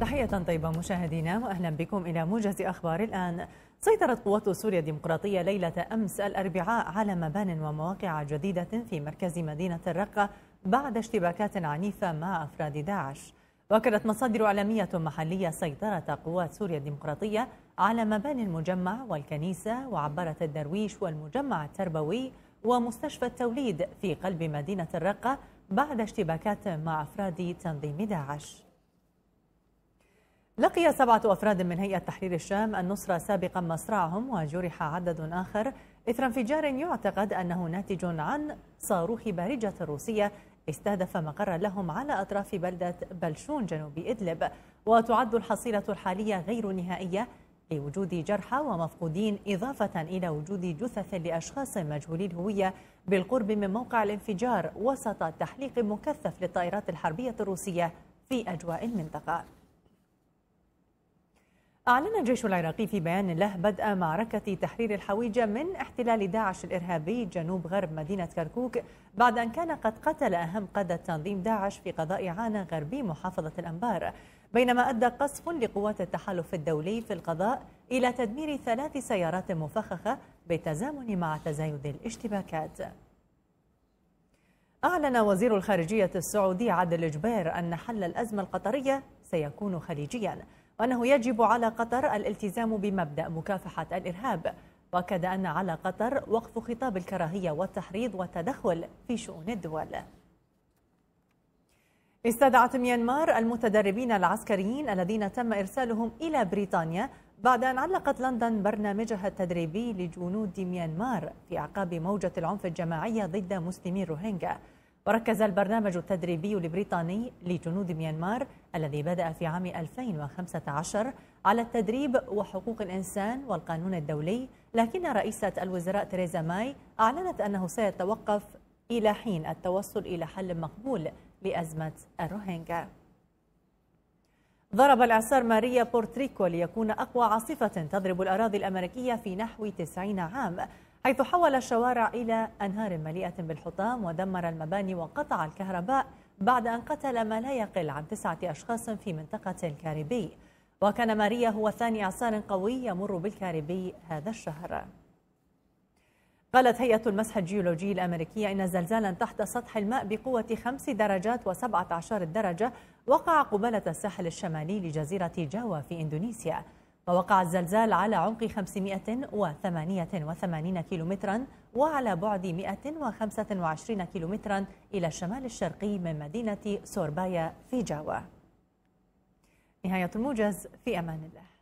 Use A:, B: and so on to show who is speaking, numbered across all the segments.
A: تحية طيبة مشاهدينا وأهلا بكم إلى موجز أخبار الآن سيطرت قوات سوريا الديمقراطية ليلة أمس الأربعاء على مبان ومواقع جديدة في مركز مدينة الرقة بعد اشتباكات عنيفة مع أفراد داعش وأكدت مصادر إعلامية محلية سيطرة قوات سوريا الديمقراطية على مباني المجمع والكنيسة وعبارة الدرويش والمجمع التربوي ومستشفى التوليد في قلب مدينة الرقة بعد اشتباكات مع أفراد تنظيم داعش لقي سبعة أفراد من هيئة تحرير الشام النصرة سابقا مصرعهم وجرح عدد آخر إثر انفجار يعتقد أنه ناتج عن صاروخ بارجة روسية استهدف مقرا لهم على أطراف بلدة بلشون جنوب إدلب وتعد الحصيلة الحالية غير نهائية لوجود جرحى ومفقودين إضافة إلى وجود جثث لأشخاص مجهولي الهوية بالقرب من موقع الانفجار وسط تحليق مكثف للطائرات الحربية الروسية في أجواء المنطقة أعلن الجيش العراقي في بيان له بدء معركة تحرير الحويجة من احتلال داعش الإرهابي جنوب غرب مدينة كركوك بعد أن كان قد قتل أهم قادة تنظيم داعش في قضاء عانا غربي محافظة الأنبار بينما أدى قصف لقوات التحالف الدولي في القضاء إلى تدمير ثلاث سيارات مفخخة بالتزامن مع تزايد الاشتباكات أعلن وزير الخارجية السعودي عادل جبير أن حل الأزمة القطرية سيكون خليجياً وأنه يجب على قطر الالتزام بمبدأ مكافحة الإرهاب وأكد أن على قطر وقف خطاب الكراهية والتحريض والتدخل في شؤون الدول استدعت ميانمار المتدربين العسكريين الذين تم إرسالهم إلى بريطانيا بعد أن علقت لندن برنامجها التدريبي لجنود ميانمار في أعقاب موجة العنف الجماعية ضد مسلمي روهينجا وركز البرنامج التدريبي البريطاني لجنود ميانمار الذي بدأ في عام 2015 على التدريب وحقوق الإنسان والقانون الدولي لكن رئيسة الوزراء تريزا ماي أعلنت أنه سيتوقف إلى حين التوصل إلى حل مقبول لأزمة الروهينجا ضرب الإعصار ماريا بورتريكو ليكون أقوى عاصفة تضرب الأراضي الأمريكية في نحو 90 عام حيث حول الشوارع إلى أنهار مليئة بالحطام ودمر المباني وقطع الكهرباء بعد أن قتل ما لا يقل عن تسعة أشخاص في منطقة الكاريبي وكان ماريا هو ثاني إعصار قوي يمر بالكاريبي هذا الشهر قالت هيئة المسح الجيولوجي الأمريكية إن زلزالا تحت سطح الماء بقوة خمس درجات وسبعة عشر درجة وقع قبالة الساحل الشمالي لجزيرة جاوا في إندونيسيا ووقع الزلزال على عمق 588 كيلومترا وعلى بعد 125 كيلومترا إلى الشمال الشرقي من مدينة سوربايا في جاوا نهاية الموجز في أمان الله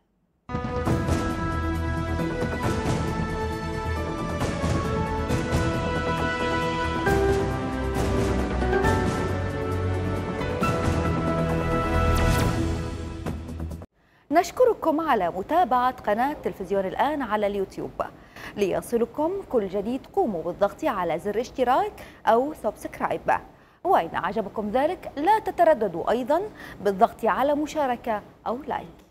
A: نشكركم على متابعة قناة تلفزيون الآن على اليوتيوب ليصلكم كل جديد قوموا بالضغط على زر اشتراك أو سبسكرايب وإن أعجبكم ذلك لا تترددوا أيضا بالضغط على مشاركة أو لايك